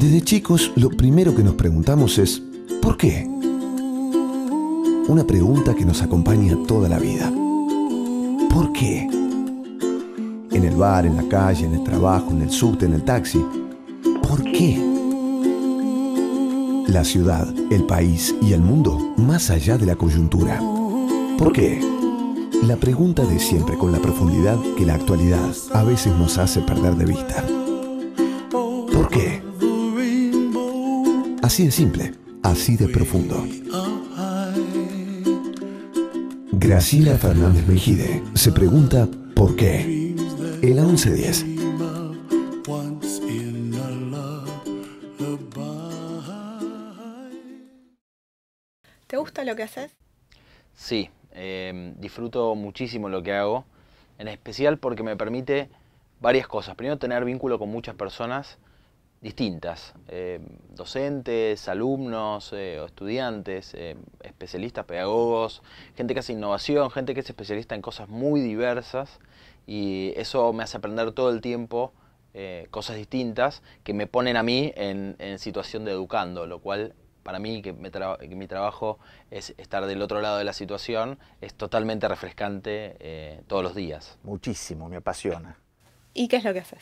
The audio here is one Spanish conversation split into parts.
Desde chicos, lo primero que nos preguntamos es, ¿por qué? Una pregunta que nos acompaña toda la vida. ¿Por qué? En el bar, en la calle, en el trabajo, en el subte, en el taxi. ¿Por qué? La ciudad, el país y el mundo más allá de la coyuntura. ¿Por qué? La pregunta de siempre con la profundidad que la actualidad a veces nos hace perder de vista. Así de simple, así de profundo. Graciela Fernández Mejide se pregunta por qué. El 1110. ¿Te gusta lo que haces? Sí, em, disfruto muchísimo lo que hago, en especial porque me permite varias cosas. Primero, tener vínculo con muchas personas distintas, eh, docentes, alumnos eh, estudiantes, eh, especialistas, pedagogos, gente que hace innovación, gente que es especialista en cosas muy diversas y eso me hace aprender todo el tiempo cosas distintas que me ponen a mí en, situación de educando, lo cual para mí, que mi trabajo es estar del otro lado de la situación, es totalmente refrescante todos los días. Muchísimo, me apasiona. ¿Y qué es lo que haces?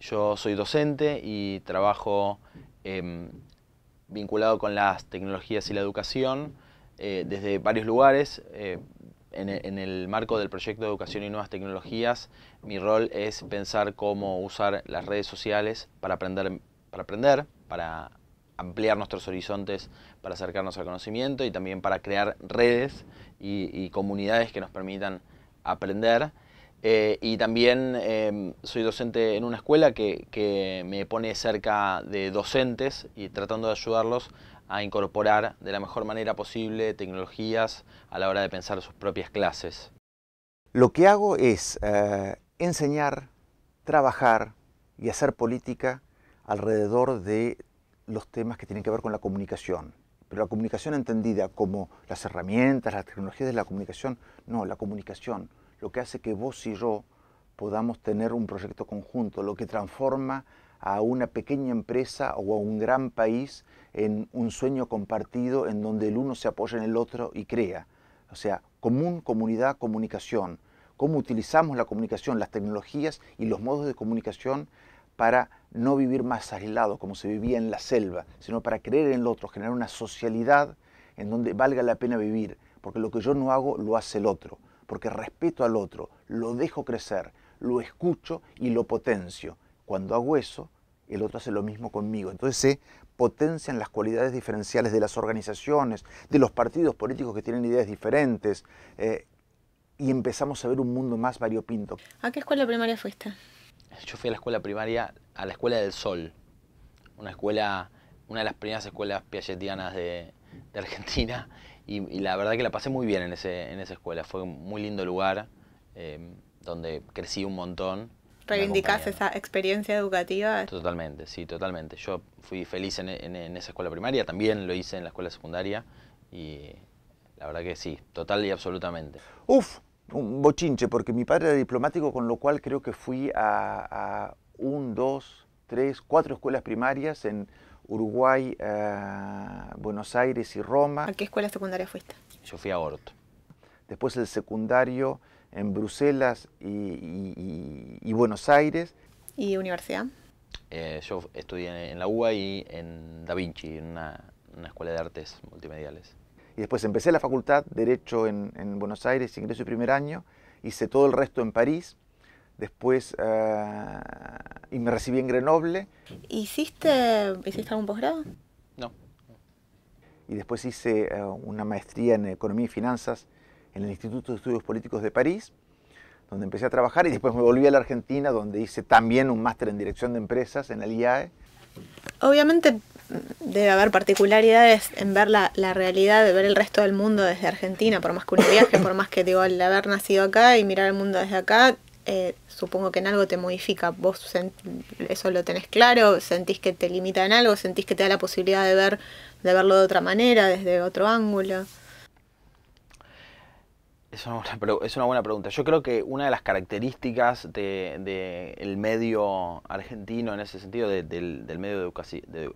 Yo soy docente y trabajo em, vinculado con las tecnologías y la educación eh, desde varios lugares. Eh, e, en, el marco del proyecto de Educación y Nuevas Tecnologías, mi rol es pensar cómo usar las redes sociales para aprender, para, aprender, para ampliar nuestros horizontes, para acercarnos al conocimiento y también para crear redes y comunidades que nos permitan aprender. Eh, y también em, soy docente en una escuela que, me pone cerca de docentes y tratando de ayudarlos a incorporar de la mejor manera posible tecnologías a la hora de pensar sus propias clases. Lo que hago es eh, enseñar, trabajar y hacer política alrededor de los temas que tienen que ver con la comunicación. Pero la comunicación entendida como las herramientas, las tecnologías de la comunicación, no, la comunicación, lo que hace que vos y yo podamos tener un proyecto conjunto, lo que transforma a una pequeña empresa o a un gran país en un sueño compartido en donde el uno se apoya en el otro y crea. O sea, común, comunidad, comunicación. Cómo utilizamos la comunicación, las tecnologías y los modos de comunicación para no vivir más aislados como se vivía en la selva, sino para creer en el otro, generar una socialidad en donde valga la pena vivir, porque lo que yo no hago lo hace el otro porque respeto al otro, lo dejo crecer, lo escucho y lo potencio. Cuando hago eso, el otro hace lo mismo conmigo. Entonces se potencian las cualidades diferenciales de las organizaciones, de los partidos políticos que tienen ideas diferentes, eh, y empezamos a ver un mundo más variopinto. ¿A qué escuela primaria fuiste? Yo fui a la escuela primaria, a la Escuela del Sol, una escuela, una de las primeras escuelas piagetianas de Argentina, y, la verdad que la pasé muy bien en, ese, en esa escuela. Fue un muy lindo lugar em, donde crecí un montón. ¿Reivindicás esa experiencia educativa? Totalmente, sí, totalmente. Yo fui feliz en, esa escuela primaria, también lo hice en la escuela secundaria y la verdad que sí, total y absolutamente. Uf, un bochinche, porque mi padre era diplomático, con lo cual creo que fui a, a un, dos, tres, cuatro escuelas primarias en Uruguay, eh, Buenos Aires y Roma. ¿A qué escuela secundaria fuiste? Yo fui a Orto. Después el secundario en Bruselas y, Buenos Aires. ¿Y universidad? Eh, yo estudié en la UBA y en Da Vinci, en una, escuela de artes multimediales. Y después empecé la facultad, Derecho en, en Buenos Aires, ingreso y primer año. Hice todo el resto en París después ah, y me recibí en Grenoble. ¿Hiciste, algún posgrado? No. Y después hice ah, una maestría en Economía y Finanzas en el Instituto de Estudios Políticos de París, donde empecé a trabajar y después me volví a la Argentina, donde hice también un máster en Dirección de Empresas en el IAE. Obviamente debe haber particularidades en ver la, la, realidad, de ver el resto del mundo desde Argentina, por más que un viaje, por más que digo, el haber nacido acá y mirar el mundo desde acá, eh, supongo que en algo te modifica. Vos eso lo tenés claro, sentís que te limita en algo, sentís que te da la posibilidad de ver, de verlo de otra manera, desde otro ángulo. Es una, buena, es una buena pregunta. Yo creo que una de las características del de, el medio argentino, en ese sentido, del, medio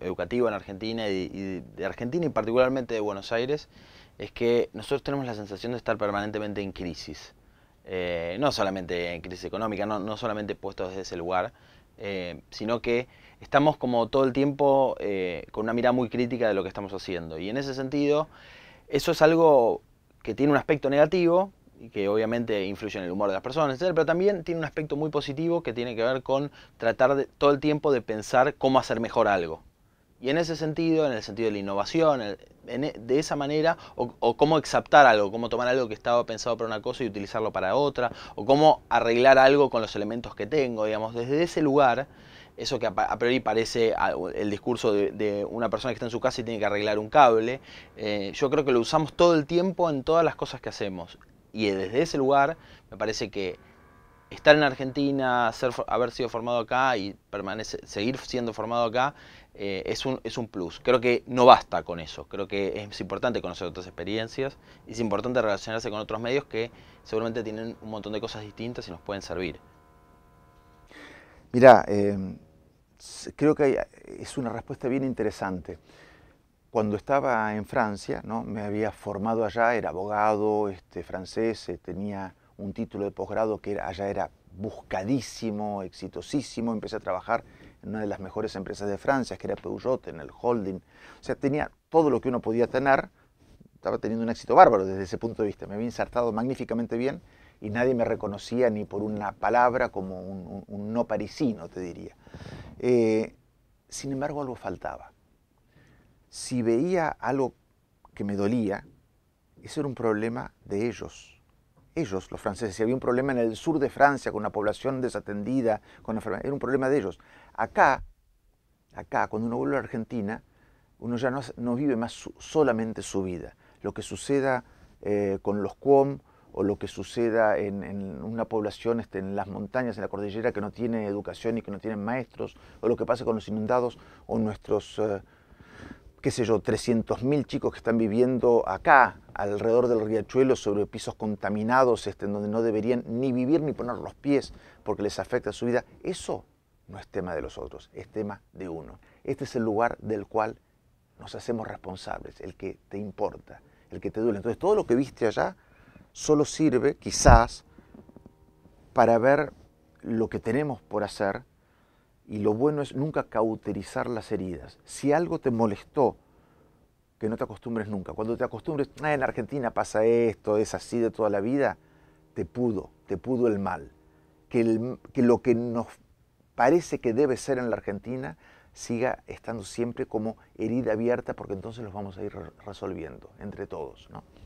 educativo en Argentina y, de Argentina y particularmente de Buenos Aires, es que nosotros tenemos la sensación de estar permanentemente en crisis. Eh, no solamente en crisis económica, no, solamente puestos desde ese lugar, eh, sino que estamos como todo el tiempo eh, con una mirada muy crítica de lo que estamos haciendo. Y en ese sentido, eso es algo que tiene un aspecto negativo y que obviamente influye en el humor de las personas, pero también tiene un aspecto muy positivo que tiene que ver con tratar todo el tiempo de pensar cómo hacer mejor algo. Y en ese sentido, en el sentido de la innovación, e, de esa manera, o, cómo exaptar algo, cómo tomar algo que estaba pensado para una cosa y utilizarlo para otra, o cómo arreglar algo con los elementos que tengo, digamos, desde ese lugar, eso que a priori parece el discurso de, una persona que está en su casa y tiene que arreglar un cable, eh, yo creo que lo usamos todo el tiempo en todas las cosas que hacemos. Y desde ese lugar, me parece que estar en Argentina, haber sido formado acá y seguir siendo formado acá, eh, es, un, plus. Creo que no basta con eso. Creo que es importante conocer otras experiencias es importante relacionarse con otros medios que seguramente tienen un montón de cosas distintas y nos pueden servir. Mira, em, creo que es una respuesta bien interesante. Cuando estaba en Francia, ¿no? me había formado allá, era abogado este, francés, eh, tenía un título de posgrado que allá era buscadísimo, exitosísimo, empecé a trabajar una de las mejores empresas de Francia, que era Peugeot, en el holding. O sea, tenía todo lo que uno podía tener. Estaba teniendo un éxito bárbaro desde ese punto de vista. Me había insertado magníficamente bien y nadie me reconocía ni por una palabra como un, no parisino, te diría. Eh, sin embargo, algo faltaba. Si veía algo que me dolía, eso era un problema de ellos, ellos, los franceses. Si había un problema en el sur de Francia con una población desatendida, con era un problema de ellos. Acá, acá, cuando uno vuelve a Argentina, uno ya no, no vive más solamente su vida. Lo que suceda eh, con los Cuom o lo que suceda en, una población este, en las montañas, en la cordillera, que no tiene educación y que no tienen maestros, o lo que pasa con los inundados o nuestros... Eh, qué sé yo, 300.000 chicos que están viviendo acá, alrededor del riachuelo, sobre pisos contaminados, este, en donde no deberían ni vivir ni poner los pies porque les afecta su vida, eso no es tema de los otros, es tema de uno. Este es el lugar del cual nos hacemos responsables, el que te importa, el que te duele. Entonces todo lo que viste allá solo sirve quizás para ver lo que tenemos por hacer y lo bueno es nunca cauterizar las heridas. Si algo te molestó, que no te acostumbres nunca. Cuando te acostumbres, nada ah, en Argentina pasa esto, es así de toda la vida, te pudo, te pudo el mal. Que, que lo que nos parece que debe ser en la Argentina siga estando siempre como herida abierta, porque entonces los vamos a ir resolviendo entre todos. ¿no?